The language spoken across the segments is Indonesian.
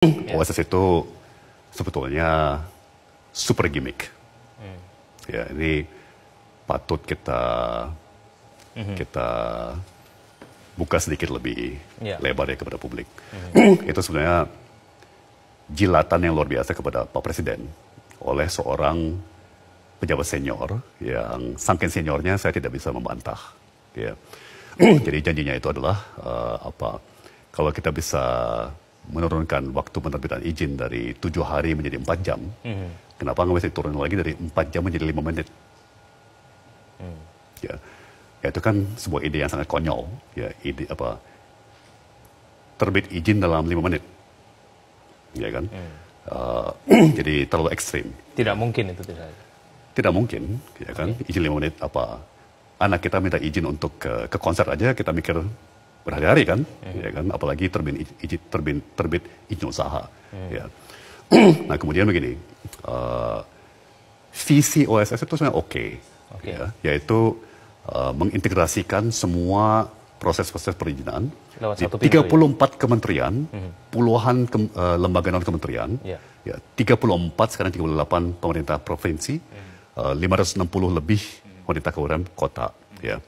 OSS itu sebetulnya super gimmick. Hmm. Ya, ini patut kita hmm. kita buka sedikit lebih yeah. lebar ya kepada publik. Hmm. itu sebenarnya jilatan yang luar biasa kepada Pak Presiden oleh seorang pejabat senior yang saking seniornya saya tidak bisa membantah. Ya. Jadi janjinya itu adalah uh, apa? Kalau kita bisa menurunkan waktu penerbitan izin dari tujuh hari menjadi empat jam, hmm. kenapa nggak bisa turun lagi dari empat jam menjadi lima menit? Hmm. Ya, ya itu kan sebuah ide yang sangat konyol. Ya, ide apa? Terbit izin dalam lima menit, ya kan? Hmm. Uh, jadi terlalu ekstrim. Tidak mungkin itu tidak. Tidak mungkin, ya kan? Okay. Izin lima menit apa? Anak kita minta izin untuk ke, ke konser aja kita mikir berhari-hari kan, ya kan, apalagi terbit terbit terbit izin usaha. Ya. nah kemudian begini, uh, visi OSS itu sebenarnya oke, okay, okay. ya, yaitu uh, mengintegrasikan semua proses-proses perizinan di 34 iya. mhm. eh, iya. ya? kementerian, puluhan ke, uh, lembaga non kementerian, yeah. ya 34 sekarang 38 pemerintah provinsi, hmm. uh, 560 lebih mhm. pemerintah kabupaten kota, ya.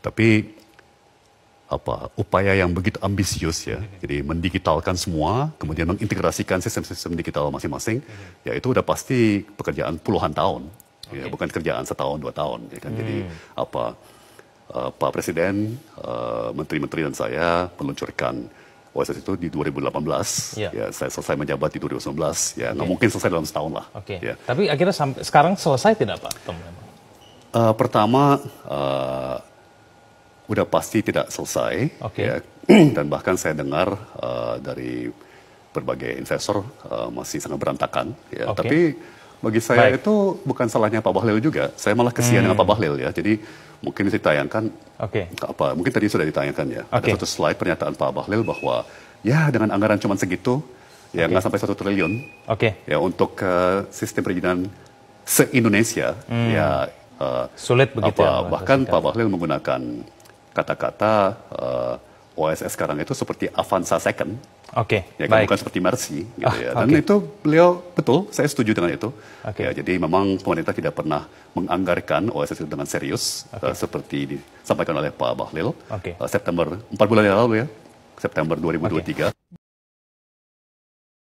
Tapi apa upaya yang begitu ambisius ya. Jadi mendigitalkan semua, kemudian mengintegrasikan sistem-sistem digital masing-masing, ya itu udah pasti pekerjaan puluhan tahun. Ya, bukan kerjaan setahun dua tahun ya kan. Hmm. Jadi apa uh, Pak Presiden, uh, menteri-menteri dan saya meluncurkan OSS itu di 2018. Ya. ya saya selesai menjabat di 2019. Ya, okay. mungkin selesai dalam setahun lah. Oke. Okay. Ya. Tapi akhirnya sekarang selesai tidak Pak? uh, pertama uh, udah pasti tidak selesai. Okay. Ya. Dan bahkan saya dengar uh, dari berbagai investor uh, masih sangat berantakan. Ya. Okay. Tapi bagi saya Baik. itu bukan salahnya Pak Bahlil juga. Saya malah kesian hmm. dengan Pak hmm. Bahlil ya. Jadi mungkin bisa ditayangkan okay. apa? Mungkin tadi sudah ditayangkan ya. Okay. Ada satu slide pernyataan Pak Bahlil bahwa ya dengan anggaran cuma segitu ya nggak sampai satu triliun. Oke. Okay. Ya untuk uh, sistem perizinan se Indonesia hmm. ya uh, sulit begitu. Ya, apa, ya, bahkan Pak Bahlil menggunakan kata-kata uh, eh, OSS sekarang itu seperti Avanza Second. Oke. Okay, ya kan, bukan seperti Mercy gitu ah, ya. Dan okay. itu beliau betul, saya setuju dengan itu. Okay. Ya, jadi memang pemerintah tidak pernah menganggarkan OSS itu dengan serius okay. uh, eh, seperti disampaikan oleh Pak Bahlil okay. uh, eh, September 4 bulan yang lalu ya. September 2023. Okay.